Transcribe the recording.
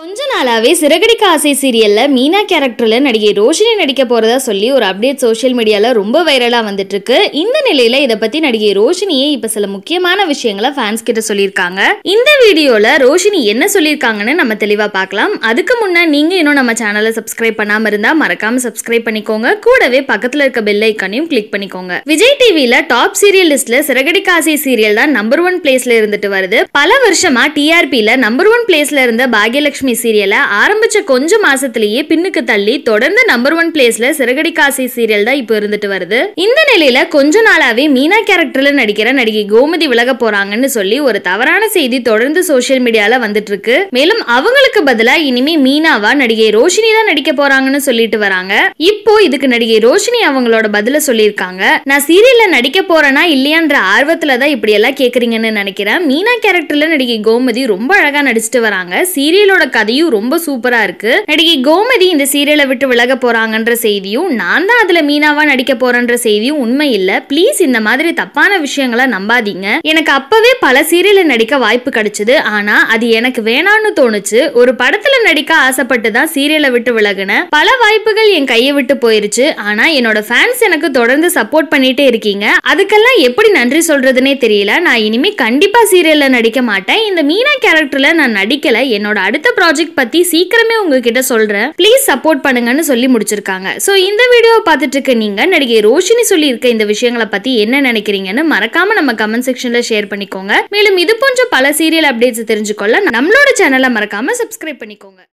கொஞ்ச நாளாவே சிறகடி காசை சீரியல்ல மீனா கேரக்டர்ல நடிகை ரோஷினி நடிக்க போறதா சொல்லி ஒரு அப்டேட் சோஷியல் மீடியால ரொம்ப வைரலா வந்துட்டு இருக்கு இந்த நிலையில இதை பத்தி நடிகை ரோஷினியே இப்ப சில முக்கியமான விஷயங்களை ஃபேன்ஸ் கிட்ட சொல்லியிருக்காங்க இந்த வீடியோல ரோஷினி என்ன சொல்லியிருக்காங்கன்னு நம்ம தெளிவா பார்க்கலாம் அதுக்கு முன்னே நீங்க இன்னும் நம்ம சேனலை சப்ஸ்கிரைப் பண்ணாம இருந்தா மறக்காம சப்ஸ்கிரைப் பண்ணிக்கோங்க கூடவே பக்கத்துல இருக்க பெல் ஐக்கானையும் கிளிக் பண்ணிக்கோங்க விஜய் டிவில டாப் சீரியல் லிஸ்ட்ல சிறகடி காசை சீரியல் தான் நம்பர் ஒன் பிளேஸ்ல இருந்துட்டு வருது பல வருஷமா டிஆர்பியில் நம்பர் ஒன் பிளேஸ்ல இருந்த பாகியலட்சுமி மகாலட்சுமி சீரியலை ஆரம்பிச்ச கொஞ்ச மாசத்திலேயே பின்னுக்கு தள்ளி தொடர்ந்து நம்பர் ஒன் பிளேஸ்ல சிறகடி காசி சீரியல் தான் இப்போ இருந்துட்டு வருது இந்த நிலையில கொஞ்ச நாளாவே மீனா கேரக்டர்ல நடிக்கிற நடிகை கோமதி விலக போறாங்கன்னு சொல்லி ஒரு தவறான செய்தி தொடர்ந்து சோசியல் மீடியால வந்துட்டு இருக்கு மேலும் அவங்களுக்கு பதிலா இனிமே மீனாவா நடிகை ரோஷினி தான் நடிக்க போறாங்கன்னு சொல்லிட்டு வராங்க இப்போ இதுக்கு நடிகை ரோஷினி அவங்களோட பதில சொல்லியிருக்காங்க நான் சீரியல்ல நடிக்க போறேனா இல்லையான்ற ஆர்வத்துல தான் இப்படி எல்லாம் கேக்குறீங்கன்னு நினைக்கிறேன் மீனா கேரக்டர்ல நடிகை கோமதி ரொம்ப அழகா நடிச்சிட்டு வராங்க சீரியலோட கதையும் ரொம்ப சூப்பரா இருக்கு நடிகை கோமதி இந்த சீரியலை விட்டு விலக போறாங்கன்ற செய்தியும் நான் தான் அதுல மீனாவா நடிக்க போறேன்ற செய்தியும் உண்மை இல்ல பிளீஸ் இந்த மாதிரி தப்பான விஷயங்களை நம்பாதீங்க எனக்கு அப்பவே பல சீரியல நடிக்க வாய்ப்பு கிடைச்சது ஆனா அது எனக்கு வேணான்னு தோணுச்சு ஒரு படத்துல நடிக்க ஆசைப்பட்டு தான் சீரியலை விட்டு விலகின பல வாய்ப்புகள் என் கையை விட்டு போயிருச்சு ஆனா என்னோட ஃபேன்ஸ் எனக்கு தொடர்ந்து சப்போர்ட் பண்ணிட்டே இருக்கீங்க அதுக்கெல்லாம் எப்படி நன்றி சொல்றதுனே தெரியல நான் இனிமே கண்டிப்பா சீரியல்ல நடிக்க மாட்டேன் இந்த மீனா கேரக்டர்ல நான் நடிக்கல என்னோட அடுத்த ப்ராஜெக்ட் பற்றி சீக்கிரமே உங்ககிட்ட சொல்கிறேன் ப்ளீஸ் சப்போர்ட் பண்ணுங்கன்னு சொல்லி முடிச்சிருக்காங்க ஸோ இந்த வீடியோ பார்த்துட்டு இருக்க நீங்கள் நடிகை ரோஷினி சொல்லி இருக்க இந்த விஷயங்களை பற்றி என்ன நினைக்கிறீங்கன்னு மறக்காம நம்ம கமெண்ட் செக்ஷனில் ஷேர் பண்ணிக்கோங்க மேலும் இது போன்ற பல சீரியல் அப்டேட்ஸ் தெரிஞ்சுக்கொள்ள நம்மளோட சேனலை மறக்காம சப்ஸ்கிரைப் பண்ணிக்கோங்க